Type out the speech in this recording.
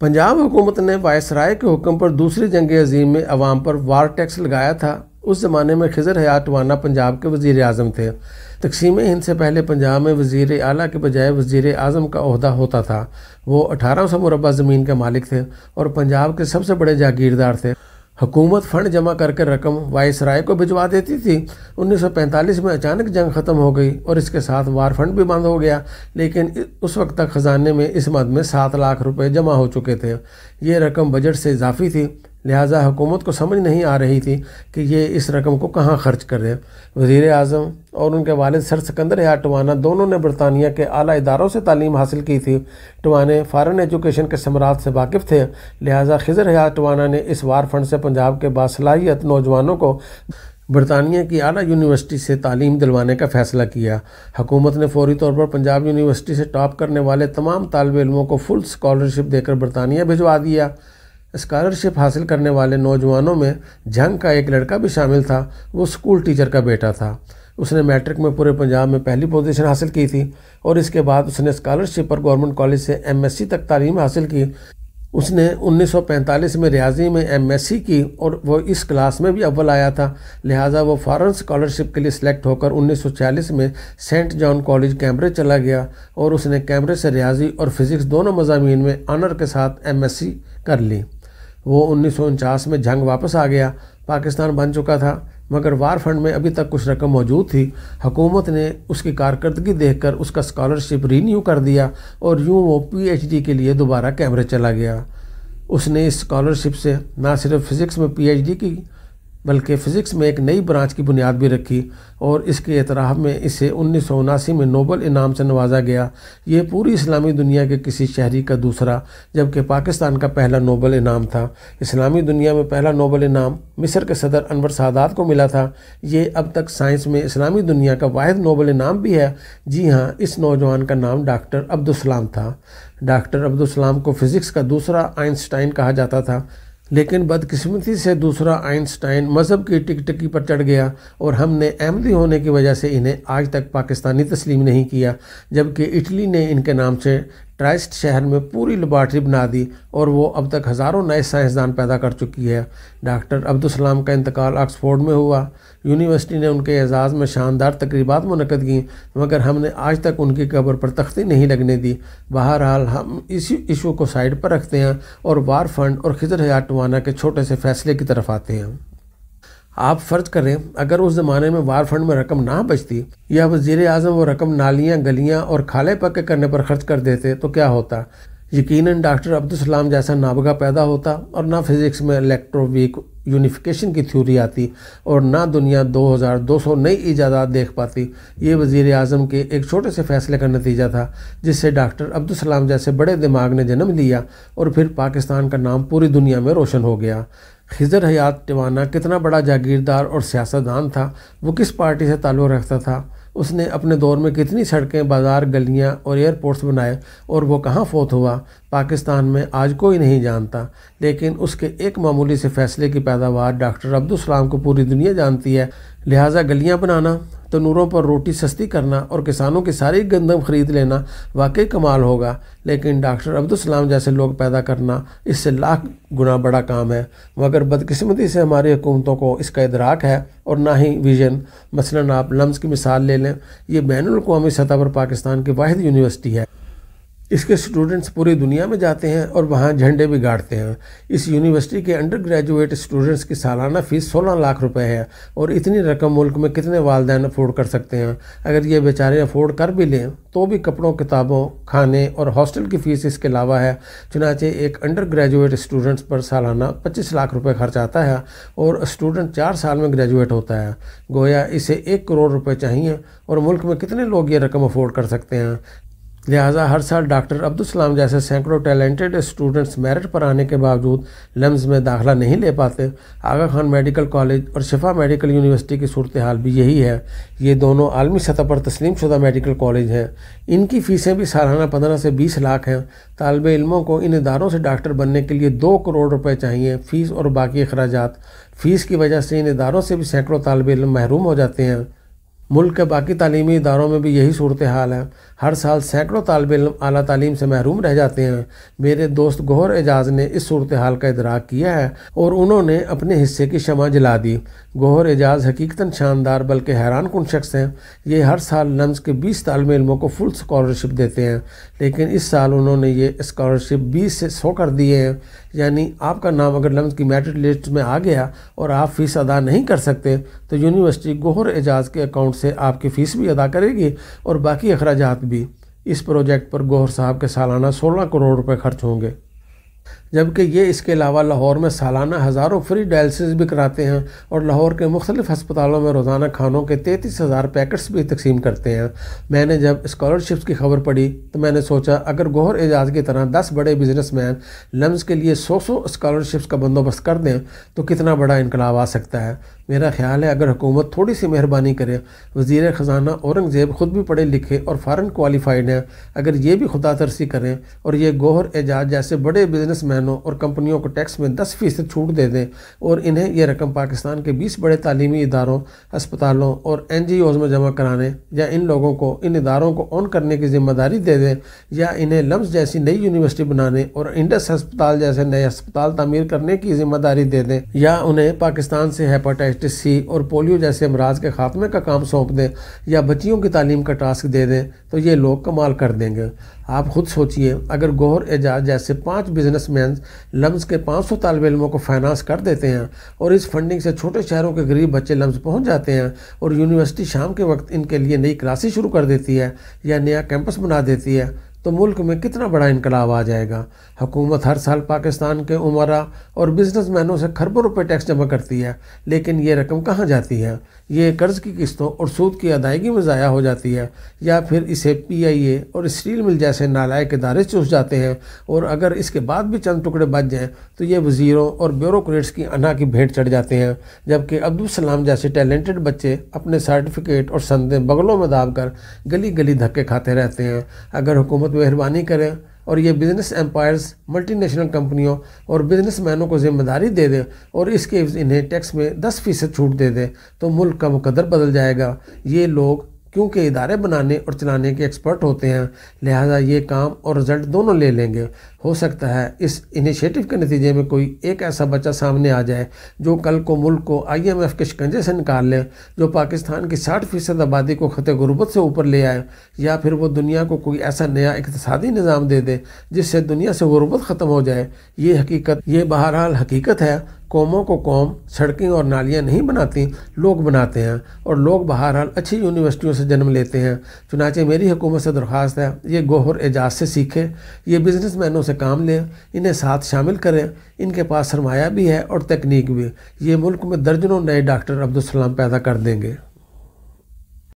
पंजाब हुकूमत ने वायसराय के हुक्म पर दूसरी जंग अजीम में अवाम पर वार टैक्स लगाया था उस ज़माने में खजर हयात वाना पंजाब के वजीर अजम थे तकसीम हिंद से पहले पंजाब में वजीर अली के बजाय वजीर अजम का अहदा होता था वो अठारह सौ मुरबा ज़मीन के मालिक थे और पंजाब के सबसे बड़े जागीरदार थे हुकूमत फ़ंड जमा करके रकम राय को भिजवा देती थी 1945 में अचानक जंग ख़त्म हो गई और इसके साथ वार फंड भी बंद हो गया लेकिन उस वक्त तक ख़जाने में इस मद में सात लाख रुपए जमा हो चुके थे ये रकम बजट से इजाफी थी लिहाजा हुकूमत को समझ नहीं आ रही थी कि ये इस रकम को कहाँ खर्च कर रहे वज़ी अजम और उनके वालद सर सिकंदर या टवाना दोनों ने बरतानिया के अली इदारों से तालीम हासिल की थी टवाने फ़ारन एजुकेशन के समरात से वाकिफ़ थे लिहाजा खजर हया टवाना ने इस वार फंड से पंजाब के बासलाहियत नौजवानों को बरतानिया की आला यूनिवर्सिटी से तालीम दिलवाने का फैसला किया हकूमत ने फौरी तौर पर पंजाब यूनिवर्सिटी से टॉप करने वाले तमाम तालब इलमों को फुल स्कॉलरशिप देकर बरतानिया भिजवा दिया स्कॉलरशिप हासिल करने वाले नौजवानों में झंग का एक लड़का भी शामिल था वो स्कूल टीचर का बेटा था उसने मैट्रिक में पूरे पंजाब में पहली पोजीशन हासिल की थी और इसके बाद उसने स्कॉलरशिप पर गवर्नमेंट कॉलेज से एमएससी तक तालीम हासिल की उसने 1945 में रियाजी में एमएससी की और वो इस क्लास में भी अव्वल आया था लिहाजा वो फॉरन स्कॉलरशिप के लिए सिलेक्ट होकर 1946 में सेंट जॉन कॉलेज कैम्ब्रिज चला गया और उसने कैम्ब्रिज से रियाजी और फिज़िक्स दोनों मजामी में आनर के साथ एमएससी कर ली वो उन्नीस में जंग वापस आ गया पाकिस्तान बन चुका था मगर वार फंड में अभी तक कुछ रकम मौजूद थी हुकूमत ने उसकी कारकर्दगी देखकर उसका स्कॉलरशिप रीन्यू कर दिया और यूं वो पीएचडी के लिए दोबारा कैमरे चला गया उसने इस स्कॉलरशिप से ना सिर्फ फिज़िक्स में पीएचडी की बल्कि फ़िज़िक्स में एक नई ब्रांच की बुनियाद भी रखी और इसके एतराफ़ में इसे उन्नीस में नोबल इनाम से नवाजा गया ये पूरी इस्लामी दुनिया के किसी शहरी का दूसरा जबकि पाकिस्तान का पहला नोबल इनाम था इस्लामी दुनिया में पहला नोबल इनाम मिस्र के सदर अनवर सादात को मिला था ये अब तक साइंस में इस्लामी दुनिया का वाद नोबल इनाम भी है जी हाँ इस नौजवान का नाम डॉक्टर अब्दुलसलाम था डॉक्टर अब्दुलसलाम को फ़िज़िक्स का दूसरा आइंस्टाइन कहा जाता था लेकिन बदकिस्मती से दूसरा आइंस्टाइन मज़हब की टिकी पर चढ़ गया और हमने अहमदी होने की वजह से इन्हें आज तक पाकिस्तानी तस्लीम नहीं किया जबकि इटली ने इनके नाम से ट्राइस्ट शहर में पूरी लबार्ट्री बना दी और वो अब तक हज़ारों नए साइंसदान पैदा कर चुकी है डॉक्टर अब्दुलसलाम का इंतकाल ऑक्सफोर्ड में हुआ यूनिवर्सिटी ने उनके एजाज़ में शानदार तकरीबा मनकद की मगर हमने आज तक उनकी कब्र पर तख्ती नहीं लगने दी बहरहाल हम इसी इशू को साइड पर रखते हैं और वार फंड और खिजर हयात टवाना के छोटे से फैसले की तरफ आते हैं आप फर्ज करें अगर उस ज़माने में वार फंड में रकम ना बचती या वजीर अजम वो रकम नालियाँ गलियाँ और खाले पक्के करने पर खर्च कर देते तो क्या होता यकीनन डॉक्टर अब्दुलसलाम जैसा नाबगा पैदा होता और ना फिज़िक्स में इलेक्ट्रोवीक यूनिफिकेशन की थ्योरी आती और ना दुनिया 2200 नई ईजादात देख पाती ये वज़ी अजम के एक छोटे से फैसले का नतीजा था जिससे डॉक्टर अब्दुलसलाम जैसे बड़े दिमाग ने जन्म लिया और फिर पाकिस्तान का नाम पूरी दुनिया में रोशन हो गया खिजर हयात टिवाना कितना बड़ा जागीरदार और सियासतदान था वो किस पार्टी से ताल्लुक़ रखता था उसने अपने दौर में कितनी सड़कें बाज़ार गलियां और एयरपोर्ट्स बनाए और वो कहाँ फोत हुआ पाकिस्तान में आज कोई नहीं जानता लेकिन उसके एक मामूली से फ़ैसले की पैदावार डॉक्टर सलाम को पूरी दुनिया जानती है लिहाजा गलियां बनाना तनूरों पर रोटी सस्ती करना और किसानों की सारी गंदम खरीद लेना वाकई कमाल होगा लेकिन डॉक्टर अब्दुलसलाम जैसे लोग पैदा करना इससे लाख गुना बड़ा काम है मगर बदकिस्मती से हमारी हुकूमतों को इसका इदराक है और ना ही विजन मसलन आप लम्स की मिसाल ले लें यह बैन अवी सतह पर पाकिस्तान की वाद यूनिवर्सिटी है इसके स्टूडेंट्स पूरी दुनिया में जाते हैं और वहाँ झंडे भी गाड़ते हैं इस यूनिवर्सिटी के अंडर ग्रेजुएट स्टूडेंट्स की सालाना फ़ीस 16 लाख रुपए है और इतनी रकम मुल्क में कितने वालदेन अफोर्ड कर सकते हैं अगर ये बेचारे अफोर्ड कर भी लें तो भी कपड़ों किताबों खाने और हॉस्टल की फ़ीस इसके अलावा है चुनाचे एक अंडर ग्रेजुएट स्टूडेंट्स पर सालाना पच्चीस लाख रुपये खर्च आता है और स्टूडेंट चार साल में ग्रेजुएट होता है गोया इसे एक करोड़ रुपये चाहिए और मुल्क में कितने लोग ये रकम अफोर्ड कर सकते हैं लिहाजा हर साल डॉक्टर अब्दुलसलाम जैसे सैकड़ों टैलेंटेड स्टूडेंट्स मेरिट पर आने के बावजूद लम्स में दाखिला नहीं ले पाते आगा खान मेडिकल कॉलेज और शिफा मेडिकल यूनिवर्सिटी की सूरत हाल भी यही है ये दोनों आलमी सतह पर तस्लीम शुदा मेडिकल कॉलेज हैं इनकी फ़ीसें भी सालाना पंद्रह से बीस लाख हैं तलब इलमों को इन इदारों से डॉक्टर बनने के लिए दो करोड़ रुपये चाहिए फ़ीस और बाकी अखराज फ़ीस की वजह से इन इदारों से भी सैकड़ों तालब इलम महरूम हो जाते हैं मुल्क के बाकी तलीमी इदारों में भी यही सूरत हाल है हर साल सैकड़ों तालब इम अली तलीम से महरूम रह जाते हैं मेरे दोस्त गौहर एजाज ने इस सूरत हाल का इदराक किया है और उन्होंने अपने हिस्से की शमा जला दी गौहर एजाज हकीकता शानदार बल्कि हैरान कन शख्स हैं ये हर साल लम्स के बीस तलब इलमों को फुल स्कॉलरशिप देते हैं लेकिन इस साल उन्होंने ये स्कॉलरशिप बीस से सौ कर दिए हैं यानी आपका नाम अगर लम्स की मेरिट लिस्ट में आ गया और आप फ़ीस अदा नहीं कर सकते तो यूनिवर्सिटी गोहर एजाज़ के अकाउंट से आपकी फ़ीस भी अदा करेगी और बाकी अखराज भी इस प्रोजेक्ट पर गोहर साहब के सालाना सोलह करोड़ रुपये खर्च होंगे जबकि ये इसके अलावा लाहौर में सालाना हज़ारों फ्री डायलिसिस भी कराते हैं और लाहौर के मुख्तलिफ हस्पतालों में रोज़ाना खानों के तैंतीस हज़ार पैकेट्स भी तकसीम करते हैं मैंने जब स्कॉलरशिप्स की खबर पढ़ी तो मैंने सोचा अगर गौहर एजाज की तरह दस बड़े बिजनेस मैन लम्स के लिए सौ सौ स्कॉलरशिप्स का बंदोबस्त कर दें तो कितना बड़ा इनकलाब आ सकता है मेरा ख्याल है अगर हुकूमत थोड़ी सी मेहरबानी करे वजीर ख़जाना औरंगज़ेब ख़ुद भी पढ़े लिखे और फ़ारन क्वालिफाइड हैं अगर ये भी खुदा तरसी करें और ये गोहर एजाज जैसे बड़े बिजनेस मैनों और कंपनियों को टैक्स में दस फ़ीसद छूट दे दें और इन्हें यह रकम पाकिस्तान के बीस बड़े तालीमी इदारों अस्पतालों और एन जी ओज़ में जमा कराने या इन लोगों को इन इदारों को ऑन करने की जिम्मेदारी दे दें या इन्हें लम्स जैसी नई यूनिवर्सिटी बनाने और इंडस अस्पताल जैसे नए अस्पताल तमीर करने की जिम्मेदारी दे दें या उन्हें पाकिस्तान से हेपाटाइट हेपेटाइटिस सी और पोलियो जैसे अमराज के खात्मे का काम सौंप दें या बच्चियों की तालीम का टास्क दे दें तो ये लोग कमाल कर देंगे आप खुद सोचिए अगर गौर एजाज जैसे पाँच बिजनेस मैं लम्स के पाँच सौ तालब इलमों को फाइनेंस कर देते हैं और इस फंडिंग से छोटे शहरों के गरीब बच्चे लम्स पहुँच जाते हैं और यूनिवर्सिटी शाम के वक्त इनके लिए नई क्लासेस शुरू कर देती है या नया कैंपस बना देती है तो मुल्क में कितना बड़ा इनकलाब आ जाएगा हुकूमत हर साल पाकिस्तान के उमरा और बिजनेसमैनों से खरबों रुपए टैक्स जमा करती है लेकिन ये रकम कहाँ जाती है ये कर्ज़ की किस्तों और सूद की अदायगी में ज़ाया हो जाती है या फिर इसे पीआईए और स्टील मिल जैसे नालायक इदारे चूस जाते हैं और अगर इसके बाद भी चंद टुकड़े बच जाएँ तो ये वज़ीरों और ब्यूरोक्रेट्स की अना की भेंट चढ़ जाते हैं जबकि अब्दुलसलाम जैसे टैलेंटेड बच्चे अपने सर्टिफिकेट और संदे बगलों में दाब कर गली गली धक्के खाते रहते हैं अगर हुकूमत मेहरबानी करें और ये बिज़नेस एम्पायर्स मल्टीनेशनल कंपनियों और बिजनेसमैनों को जिम्मेदारी दे दें और इसके इन्हें टैक्स में 10 फीसद छूट दे दें तो मुल्क का मुकदर बदल जाएगा ये लोग क्योंकि इदारे बनाने और चलाने के एक्सपर्ट होते हैं लिहाजा ये काम और रिज़ल्ट दोनों ले लेंगे हो सकता है इस इनिशिएटिव के नतीजे में कोई एक ऐसा बच्चा सामने आ जाए जो कल को मुल्क को आईएमएफ के शिकंजे से निकाल ले जो पाकिस्तान की साठ फ़ीसद आबादी को ख़त गुरबत से ऊपर ले आए या फिर वो दुनिया को कोई ऐसा नया इकतदी निज़ाम दे दे जिससे दुनिया से गुरबत ख़त्म हो जाए ये हकीकत ये बहरहाल हकीकत है कौमों को कौम सड़कें और नालियां नहीं बनाती लोग बनाते हैं और लोग बहरहाल अच्छी यूनिवर्सिटियों से जन्म लेते हैं चुनाचे मेरी हुकूमत से दरख्वास्त है ये गोहर एजाज से सीखें ये बिजनेस मैनों से काम लें इन्हें साथ शामिल करें इनके पास सरमाया भी है और तकनीक भी ये मुल्क में दर्जनों नए डॉक्टर अब्दुलसलाम पैदा कर देंगे